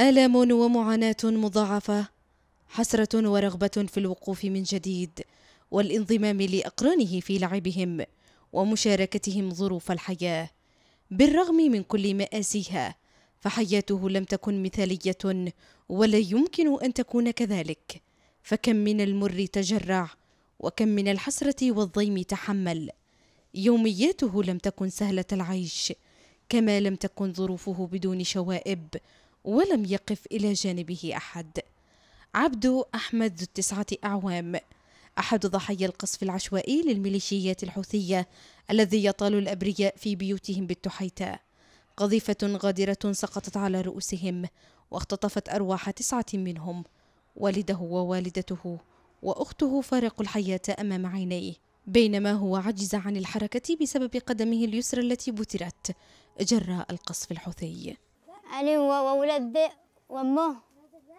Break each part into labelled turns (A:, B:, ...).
A: الام ومعاناه مضاعفه حسره ورغبه في الوقوف من جديد والانضمام لاقرانه في لعبهم ومشاركتهم ظروف الحياه بالرغم من كل ماسيها فحياته لم تكن مثاليه ولا يمكن ان تكون كذلك فكم من المر تجرع وكم من الحسره والضيم تحمل يومياته لم تكن سهله العيش كما لم تكن ظروفه بدون شوائب ولم يقف إلى جانبه أحد عبدو أحمد ذو التسعة أعوام أحد ضحايا القصف العشوائي للميليشيات الحوثية الذي يطال الأبرياء في بيوتهم بالتحيتاء قذيفة غادرة سقطت على رؤوسهم واختطفت أرواح تسعة منهم والده ووالدته وأخته فارقوا الحياة أمام عينيه بينما هو عجز عن الحركة بسبب قدمه اليسرى التي بترت جراء القصف الحوثي
B: أنا وولد بي وأمه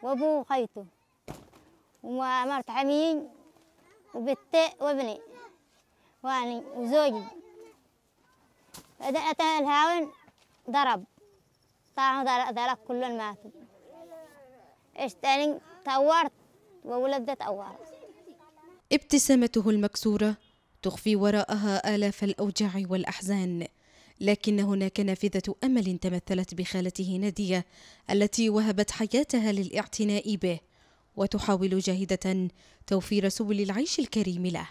B: وأبوه وخيته ومرت حميين وبنتي وابني واني وزوجي بدأت الهاون ضرب طاعوا ذلك كل المات إيش تاني تأورت وولدت تور
A: ابتسامته المكسورة تخفي وراءها آلاف الأوجاع والأحزان لكن هناك نافذة أمل تمثلت بخالته نادية التي وهبت حياتها للاعتناء به وتحاول جاهدة توفير سبل العيش الكريم له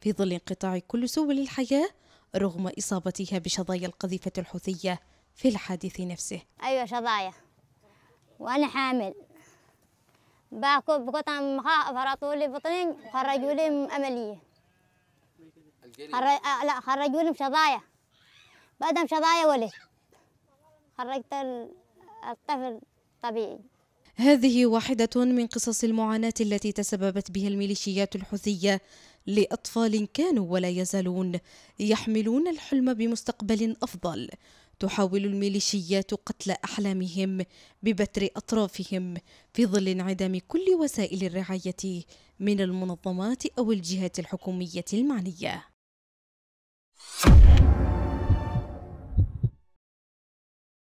A: في ظل انقطاع كل سبل الحياة رغم إصابتها بشظايا القذيفة الحوثية في الحادث نفسه
B: أيوة شظايا وأنا حامل باكل بقطع مخاف فرطوا لي بطني خرجوا لي عملية خرج... آه، لا خرجوا لي بشظايا بقدم شظايا ولد خرجت الطفل طبيعي
A: هذه واحدة من قصص المعاناة التي تسببت بها الميليشيات الحوثية لأطفال كانوا ولا يزالون يحملون الحلم بمستقبل أفضل تحاول الميليشيات قتل أحلامهم ببتر أطرافهم في ظل انعدام كل وسائل الرعاية من المنظمات أو الجهات الحكومية المعنية